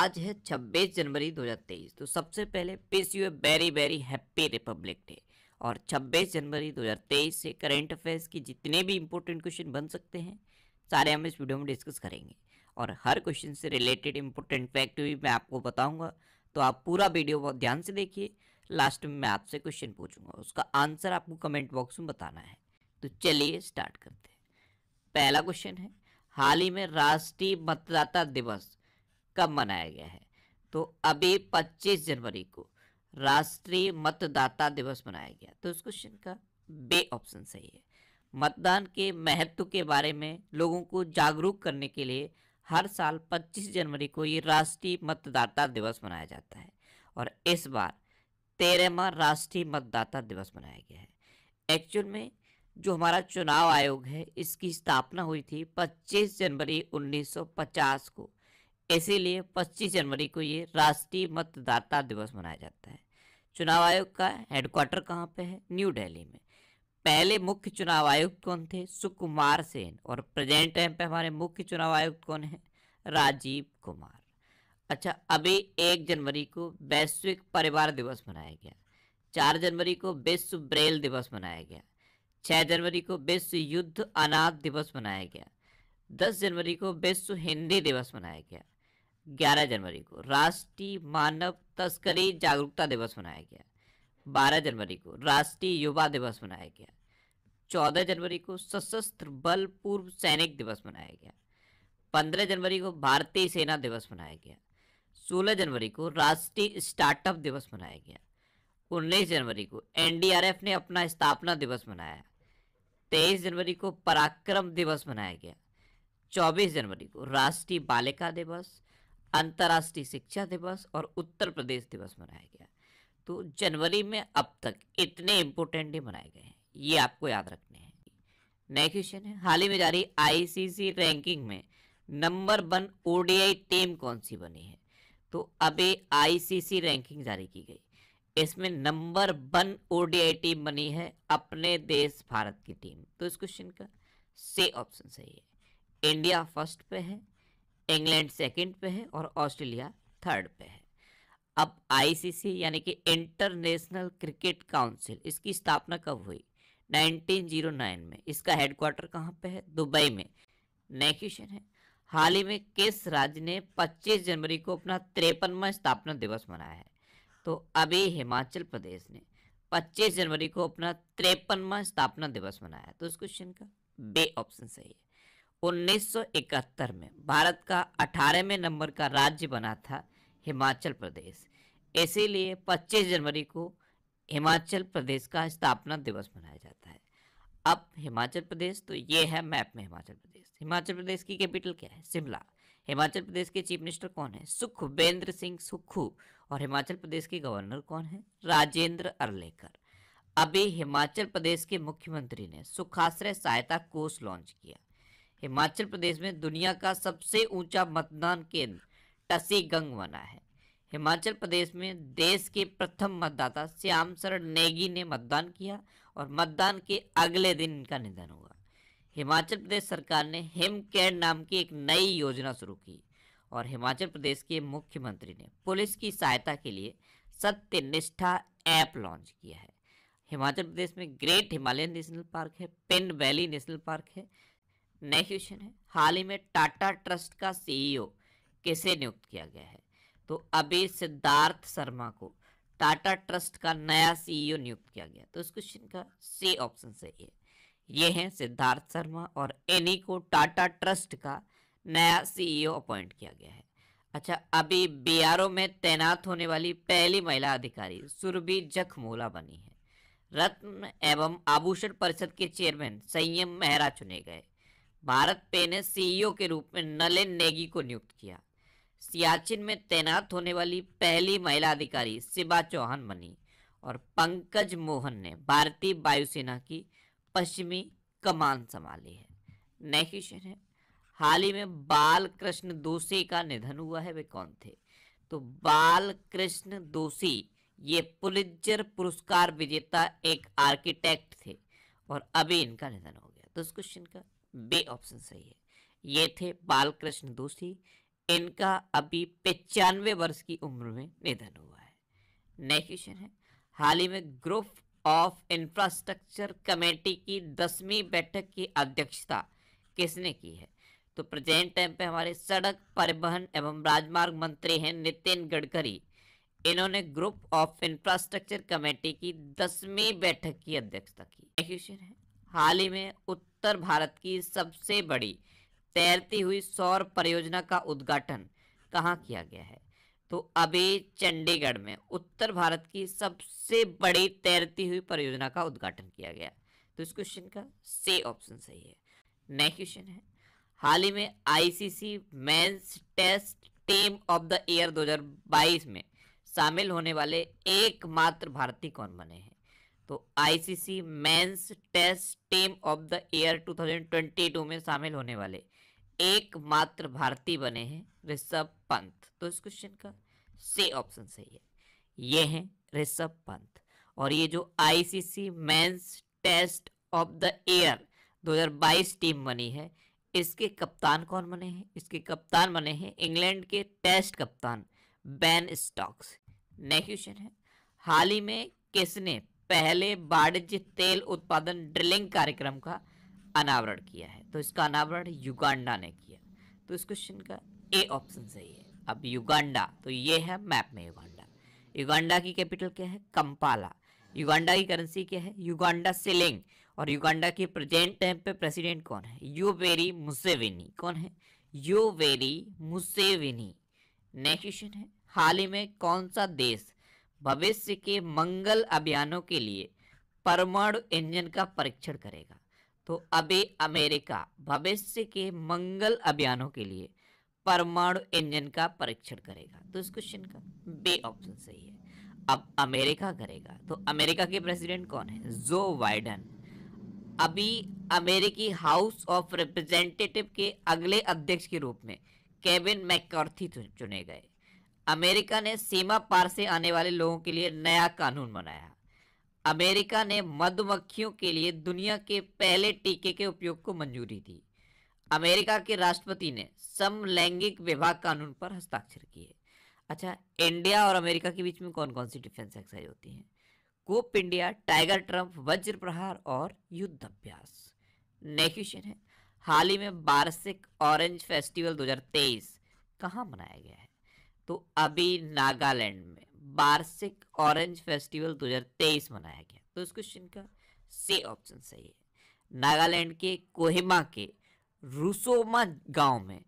आज है 26 जनवरी 2023 तो सबसे पहले wish you a very very happy Republic Day और 26 जनवरी 2023 से करेंट अफेयर्स की जितने भी इम्पोर्टेंट क्वेश्चन बन सकते हैं सारे हम इस वीडियो में डिस्कस करेंगे और हर क्वेश्चन से रिलेटेड इम्पोर्टेंट फैक्ट भी मैं आपको बताऊँगा तो आप पूरा वीडियो बहुत ध्यान से देखिए लास्ट में मैं आपसे क्वेश्चन पूछूंगा उसका आंसर आपको कमेंट बॉक्स में बताना है तो चलिए स्टार्ट करते हैं पहला क्वेश्चन है हाल ही में राष्ट्रीय मतदाता दिवस कब मनाया गया है तो अभी 25 जनवरी को राष्ट्रीय मतदाता दिवस मनाया गया तो इस क्वेश्चन का बे ऑप्शन सही है मतदान के महत्व के बारे में लोगों को जागरूक करने के लिए हर साल 25 जनवरी को ये राष्ट्रीय मतदाता दिवस मनाया जाता है और इस बार तेरहवा राष्ट्रीय मतदाता दिवस मनाया गया है एक्चुअल में जो हमारा चुनाव आयोग है इसकी स्थापना हुई थी 25 जनवरी 1950 को इसीलिए 25 जनवरी को ये राष्ट्रीय मतदाता दिवस मनाया जाता है चुनाव आयोग का हेडक्वार्टर कहाँ पे है न्यू दिल्ली में पहले मुख्य चुनाव आयुक्त कौन थे सुकुमार सेन और प्रेजेंट टाइम पे हमारे मुख्य चुनाव आयुक्त कौन है राजीव कुमार अच्छा अभी एक जनवरी को वैश्विक परिवार दिवस मनाया गया चार जनवरी को विश्व ब्रेल दिवस मनाया गया छः जनवरी को विश्व युद्ध अनाथ दिवस मनाया गया दस जनवरी को विश्व हिंदी दिवस मनाया गया 11 जनवरी को राष्ट्रीय मानव तस्करी जागरूकता दिवस मनाया गया 12 जनवरी को राष्ट्रीय युवा दिवस मनाया गया 14 जनवरी को सशस्त्र बल पूर्व सैनिक दिवस मनाया गया 15 जनवरी को भारतीय सेना दिवस मनाया गया 16 जनवरी को राष्ट्रीय स्टार्टअप दिवस मनाया गया 19 जनवरी को एनडीआरएफ ने अपना स्थापना दिवस मनाया 23 जनवरी को पराक्रम दिवस मनाया गया 24 जनवरी को राष्ट्रीय बालिका दिवस अंतर्राष्ट्रीय शिक्षा दिवस और उत्तर प्रदेश दिवस मनाया गया तो जनवरी में अब तक इतने इम्पोर्टेंट डे मनाए गए हैं ये आपको याद रखने हैं नए क्वेश्चन है हाल ही में जारी आईसीसी रैंकिंग में नंबर वन ओडीआई टीम कौन सी बनी है तो अभी आईसीसी रैंकिंग जारी की गई इसमें नंबर वन ओडीआई टीम बनी है अपने देश भारत की टीम तो इस क्वेश्चन का से ऑप्शन सही है इंडिया फर्स्ट पे है इंग्लैंड सेकंड पे है और ऑस्ट्रेलिया थर्ड पे है अब आईसीसी यानी कि इंटरनेशनल क्रिकेट काउंसिल इसकी स्थापना कब हुई 1909 में इसका हेडक्वार्टर कहाँ पे है दुबई में नेक्स्ट क्वेश्चन है हाल ही में किस राज्य ने 25 जनवरी को अपना तिरपनवा स्थापना दिवस मनाया है तो अभी हिमाचल प्रदेश ने 25 जनवरी को अपना तिरपनवा स्थापना दिवस मनाया है तो इस क्वेश्चन का बे ऑप्शन सही है 1971 में भारत का 18वें नंबर का राज्य बना था हिमाचल प्रदेश इसीलिए 25 जनवरी को हिमाचल प्रदेश का स्थापना दिवस मनाया जाता है अब हिमाचल प्रदेश तो ये है मैप में हिमाचल प्रदेश हिमाचल प्रदेश की कैपिटल क्या है शिमला हिमाचल प्रदेश के चीफ मिनिस्टर कौन है सुखबेंद्र सिंह सुखू और हिमाचल प्रदेश के गवर्नर कौन है राजेंद्र अरलेकर अभी हिमाचल प्रदेश के मुख्यमंत्री ने सुखाश्रय सहायता कोष लॉन्च किया हिमाचल प्रदेश में दुनिया का सबसे ऊंचा मतदान केंद्र टसीगंग बना है हिमाचल प्रदेश में देश के प्रथम मतदाता श्याम शरण नेगी ने मतदान किया और मतदान के अगले दिन इनका निधन हुआ हिमाचल प्रदेश सरकार ने हिम केयर नाम की एक नई योजना शुरू की और हिमाचल प्रदेश के मुख्यमंत्री ने पुलिस की सहायता के लिए सत्य निष्ठा ऐप लॉन्च किया है हिमाचल प्रदेश में ग्रेट हिमालयन नेशनल पार्क है पेन वैली नेशनल पार्क है नेक्स्ट क्वेश्चन है हाल ही में टाटा ट्रस्ट का सीईओ e किसे नियुक्त किया गया है तो अभी सिद्धार्थ शर्मा को टाटा ट्रस्ट का नया सीईओ e नियुक्त किया गया तो इस क्वेश्चन का सी ऑप्शन सही है ये हैं सिद्धार्थ शर्मा और इन्हीं को टाटा ट्रस्ट का नया सीईओ अपॉइंट e किया गया है अच्छा अभी बीआरओ में तैनात होने वाली पहली महिला अधिकारी सुरभि जखमोला बनी है रत्न एवं आभूषण परिषद के चेयरमैन संयम मेहरा चुने गए भारत पे ने सीईओ के रूप में नलिन नेगी को नियुक्त किया सियाचिन में तैनात होने वाली पहली महिला अधिकारी शिवा चौहान बनी और पंकज मोहन ने भारतीय वायुसेना की पश्चिमी कमान संभाली है नेक्स्ट क्वेश्चन है हाल ही में बाल कृष्ण दोषी का निधन हुआ है वे कौन थे तो बाल कृष्ण दोषी ये पुलिजर पुरस्कार विजेता एक आर्किटेक्ट थे और अभी इनका निधन हो गया तो इस क्वेश्चन का बे ऑप्शन सही है ये थे बालकृष्ण दोषी इनका अभी पचानवे वर्ष की उम्र में निधन हुआ है नेक्स्ट क्वेश्चन है हाल ही में ग्रुप ऑफ इंफ्रास्ट्रक्चर कमेटी की दसवीं बैठक की अध्यक्षता किसने की है तो प्रेजेंट टाइम पे हमारे सड़क परिवहन एवं राजमार्ग मंत्री हैं नितिन गडकरी इन्होंने ग्रुप ऑफ इंफ्रास्ट्रक्चर कमेटी की दसवीं बैठक की अध्यक्षता की क्वेश्चन है हाल ही में उत्तर उत्तर भारत की सबसे बड़ी तैरती हुई सौर परियोजना का उद्घाटन कहाँ किया गया है तो अभी चंडीगढ़ में उत्तर भारत की सबसे बड़ी तैरती हुई परियोजना का उद्घाटन किया गया तो इस क्वेश्चन का से ऑप्शन सही है नेक्स्ट क्वेश्चन है हाल ही में ICC men's test team of the year 2022 में शामिल होने वाले एकमात्र भारतीय कौन बने हैं तो ICC men's test team of the year 2022 में शामिल होने वाले एकमात्र भारतीय बने हैं ऋषभ पंत तो इस क्वेश्चन का से ऑप्शन सही है ये हैं ऋषभ पंत और ये जो ICC men's test of the year 2022 team बनी है इसके कप्तान कौन बने हैं इसके कप्तान बने हैं इंग्लैंड के टेस्ट कप्तान बैन स्टॉक्स नेक्स्ट क्वेश्चन है हाल ही में किसने पहले वाणिज्य तेल उत्पादन ड्रिलिंग कार्यक्रम का अनावरण किया है तो इसका अनावरण युगांडा ने किया तो इस क्वेश्चन का ए ऑप्शन सही है अब युगांडा तो ये है मैप में युगांडा युगांडा की कैपिटल क्या है कंपाला युगांडा की करेंसी क्या है युगांडा सिलिंग और युगांडा के प्रेजेंट टाइम पे प्रेसिडेंट कौन है वेरी मुसेविनी कौन है वेरी मुसेविनी नेक्स्ट क्वेश्चन है हाल ही में कौन सा देश भविष्य के मंगल अभियानों के लिए परमाणु इंजन का परीक्षण करेगा तो अभी अमेरिका भविष्य के मंगल अभियानों के लिए परमाणु इंजन का परीक्षण करेगा तो इस क्वेश्चन का बे ऑप्शन सही है अब अमेरिका करेगा तो अमेरिका के प्रेसिडेंट कौन है जो बाइडन अभी अमेरिकी हाउस ऑफ रिप्रेजेंटेटिव के अगले अध्यक्ष के रूप में केविन मैकॉर्थी चुने गए अमेरिका ने सीमा पार से आने वाले लोगों के लिए नया कानून बनाया अमेरिका ने मधुमक्खियों के लिए दुनिया के पहले टीके के उपयोग को मंजूरी दी अमेरिका के राष्ट्रपति ने समलैंगिक विवाह कानून पर हस्ताक्षर किए अच्छा इंडिया और अमेरिका के बीच में कौन कौन सी डिफेंस एक्सरसाइज होती हैं कोप इंडिया टाइगर ट्रम्प वज्र प्रहार और युद्ध अभ्यास नेक्स्ट क्वेश्चन है हाल ही में वार्षिक ऑरेंज फेस्टिवल 2023 कहाँ मनाया गया है तो अभी नागालैंड में वार्षिक ऑरेंज फेस्टिवल 2023 मनाया गया तो इस क्वेश्चन का सी ऑप्शन सही है नागालैंड के कोहिमा के रूसोमा गांव में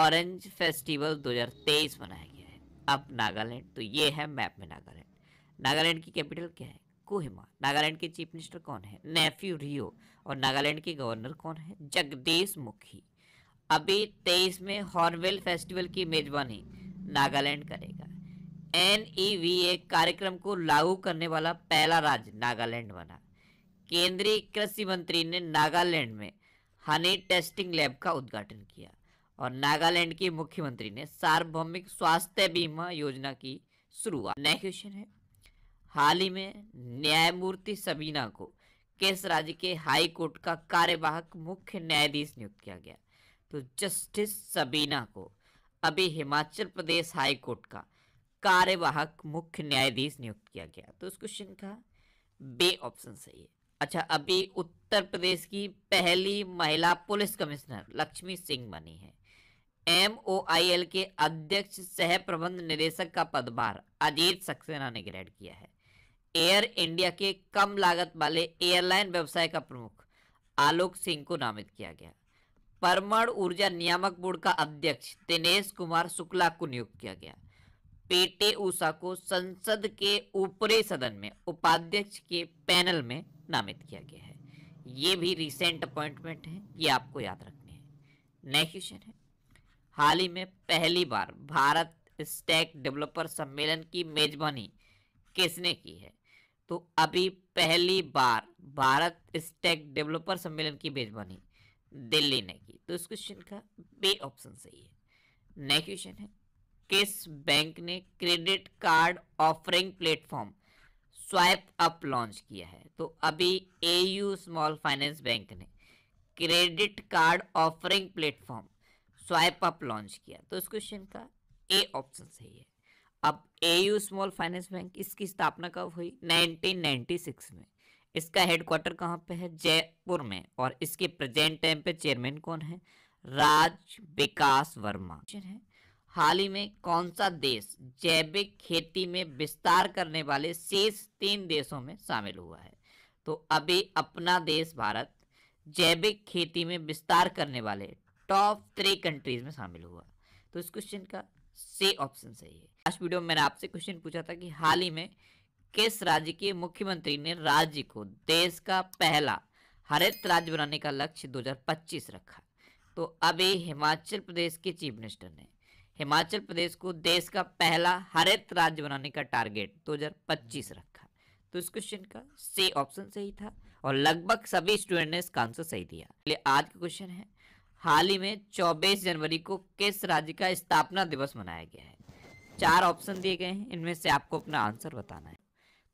ऑरेंज फेस्टिवल 2023 मनाया गया है अब नागालैंड तो ये है मैप में नागालैंड नागालैंड की कैपिटल क्या है कोहिमा नागालैंड के चीफ मिनिस्टर कौन है नेफ्यू रियो और नागालैंड के गवर्नर कौन है जगदीश मुखी अभी तेईस में हॉर्नवेल फेस्टिवल की मेजबानी नागालैंड करेगा एन एक e कार्यक्रम को लागू करने वाला पहला राज्य नागालैंड बना केंद्रीय कृषि मंत्री ने नागालैंड में हनी टेस्टिंग लैब का उद्घाटन किया और नागालैंड के मुख्यमंत्री ने सार्वभौमिक स्वास्थ्य बीमा योजना की शुरुआत नया क्वेश्चन है हाल ही में न्यायमूर्ति सबीना को किस राज्य के हाई कोर्ट का कार्यवाहक मुख्य न्यायाधीश नियुक्त किया गया तो जस्टिस सबीना को अभी हिमाचल प्रदेश हाई कोर्ट का कार्यवाहक मुख्य न्यायाधीश नियुक्त किया गया तो इस क्वेश्चन का बे ऑप्शन सही है अच्छा अभी उत्तर प्रदेश की पहली महिला पुलिस कमिश्नर लक्ष्मी सिंह बनी है एम ओ आई एल के अध्यक्ष सह प्रबंध निदेशक का पदभार अजीत सक्सेना ने ग्रहण किया है एयर इंडिया के कम लागत वाले एयरलाइन व्यवसाय का प्रमुख आलोक सिंह को नामित किया गया परमाणु ऊर्जा नियामक बोर्ड का अध्यक्ष दिनेश कुमार शुक्ला को नियुक्त किया गया पीटी ऊषा को संसद के ऊपरी सदन में उपाध्यक्ष के पैनल में नामित किया गया है ये भी रिसेंट अपॉइंटमेंट है ये आपको याद रखने हैं नेक्स्ट क्वेश्चन है हाल ही में पहली बार भारत स्टैक डेवलपर सम्मेलन की मेजबानी किसने की है तो अभी पहली बार भारत स्टैक डेवलपर सम्मेलन की मेजबानी दिल्ली ने तो इस क्वेश्चन का बे ऑप्शन सही है नेक्स्ट क्वेश्चन है किस बैंक ने credit card offering platform swipe up launch किया है तो अभी A U small finance bank ने credit card offering platform swipe up launch किया तो इस क्वेश्चन का ए ऑप्शन सही है अब A U small finance bank इसकी स्थापना कब हुई 1996 में इसका हेडक्वार्टर कहाँ पे है जयपुर में और इसके प्रेजेंट टाइम पे चेयरमैन कौन है राज विकास वर्मा है हाल ही में कौन सा देश जैविक खेती में विस्तार करने वाले शेष तीन देशों में शामिल हुआ है तो अभी अपना देश भारत जैविक खेती में विस्तार करने वाले टॉप थ्री कंट्रीज में शामिल हुआ तो इस क्वेश्चन का से ऑप्शन सही है लास्ट वीडियो में मैंने आपसे क्वेश्चन पूछा था कि हाल ही में किस राज्य के मुख्यमंत्री ने राज्य को देश का पहला हरित राज्य बनाने का लक्ष्य 2025 रखा तो अब हिमाचल प्रदेश के चीफ मिनिस्टर ने हिमाचल प्रदेश को देश का पहला हरित राज्य बनाने का टारगेट 2025 रखा तो इस क्वेश्चन का सी ऑप्शन सही था और लगभग सभी स्टूडेंट ने इसका आंसर सही दिया आज का क्वेश्चन है हाल ही में 24 जनवरी को किस राज्य का स्थापना दिवस मनाया गया है चार ऑप्शन दिए गए हैं इनमें से आपको अपना आंसर बताना है